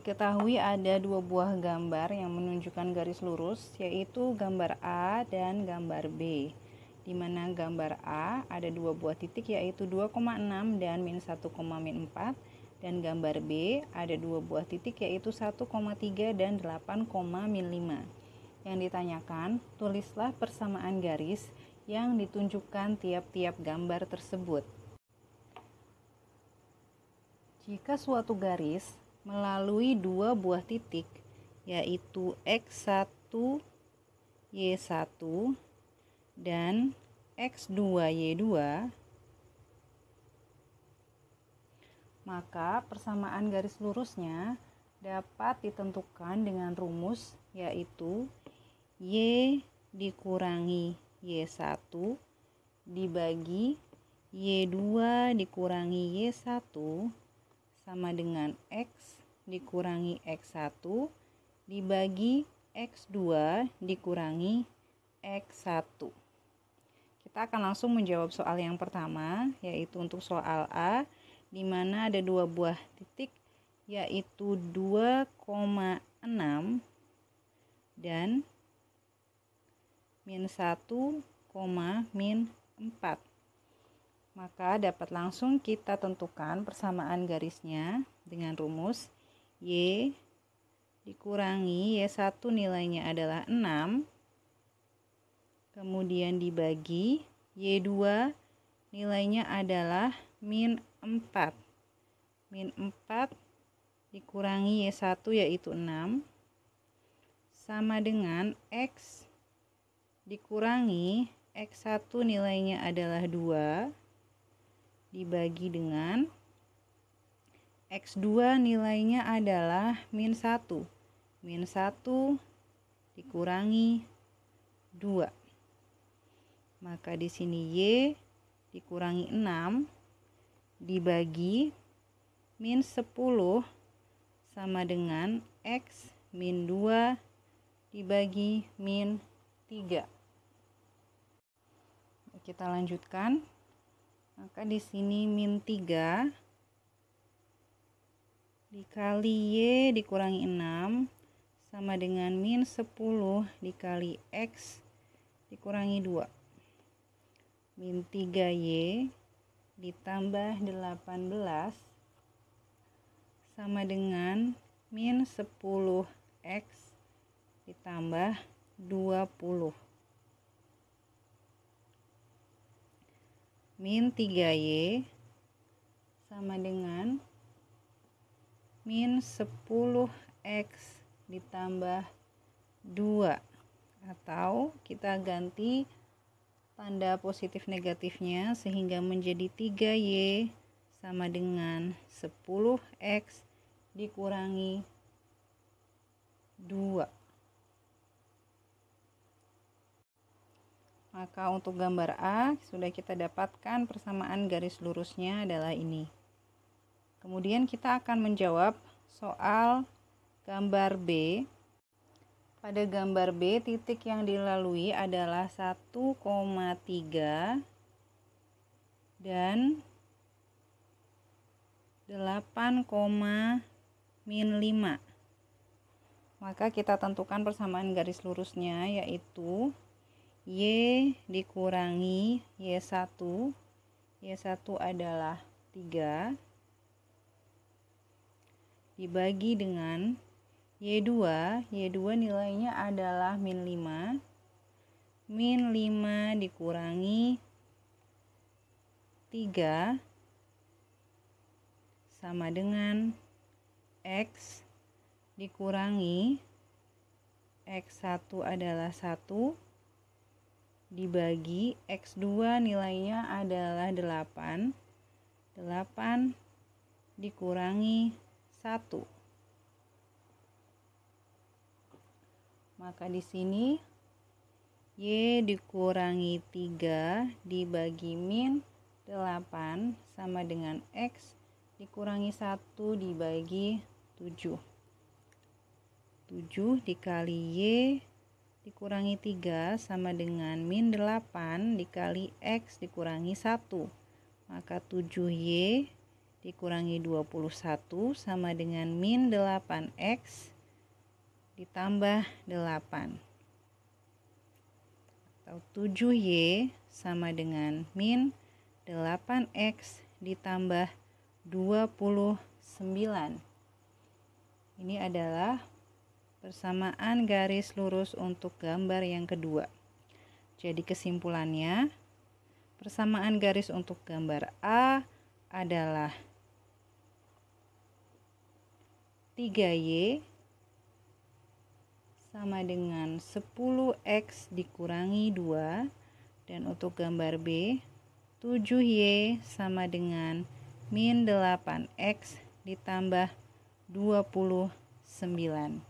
Diketahui ada dua buah gambar yang menunjukkan garis lurus, yaitu gambar A dan gambar B. Di mana gambar A ada dua buah titik yaitu 2,6 dan min 1,4 dan gambar B ada dua buah titik yaitu 1,3 dan 8, min 5. Yang ditanyakan, tulislah persamaan garis yang ditunjukkan tiap-tiap gambar tersebut. Jika suatu garis melalui dua buah titik yaitu X1 Y1 dan X2 Y2 maka persamaan garis lurusnya dapat ditentukan dengan rumus yaitu Y dikurangi Y1 dibagi Y2 dikurangi Y1 sama dengan X dikurangi X1 dibagi X2 dikurangi X1. Kita akan langsung menjawab soal yang pertama, yaitu untuk soal A, di mana ada dua buah titik, yaitu 2,6 dan min 1, min 4. Maka dapat langsung kita tentukan persamaan garisnya dengan rumus Y dikurangi Y1 nilainya adalah 6 kemudian dibagi Y2 nilainya adalah min 4 min 4 dikurangi Y1 yaitu 6 sama dengan X dikurangi X1 nilainya adalah 2 dibagi dengan X2 nilainya adalah min 1 min 1 dikurangi 2 maka di sini Y dikurangi 6 dibagi min 10 sama dengan X min 2 dibagi min 3 kita lanjutkan maka di sini min 3 dikali Y dikurangi 6 sama dengan min 10 dikali X dikurangi 2 min 3Y ditambah 18 sama dengan min 10X ditambah 20 min 3y sama dengan min 10x ditambah 2 atau kita ganti tanda positif negatifnya sehingga menjadi 3y sama dengan 10x dikurangi 2 Maka untuk gambar A sudah kita dapatkan persamaan garis lurusnya adalah ini. Kemudian kita akan menjawab soal gambar B. Pada gambar B titik yang dilalui adalah 1,3 dan 8,5 min Maka kita tentukan persamaan garis lurusnya yaitu Y dikurangi Y1 Y1 adalah 3 dibagi dengan Y2 Y2 nilainya adalah min 5 min 5 dikurangi 3 sama dengan X dikurangi X1 adalah 1 dibagi X2 nilainya adalah 8 8 dikurangi 1 maka di sini Y dikurangi 3 dibagi min 8 sama dengan X dikurangi 1 dibagi 7 7 dikali Y dikurangi 3 sama dengan min 8 dikali X dikurangi 1 maka 7Y dikurangi 21 sama dengan min 8X ditambah 8 atau 7Y sama dengan min 8X ditambah 29 ini adalah Persamaan garis lurus untuk gambar yang kedua. Jadi kesimpulannya, persamaan garis untuk gambar A adalah 3Y sama dengan 10X dikurangi 2 dan untuk gambar B 7Y sama dengan min 8X ditambah 29.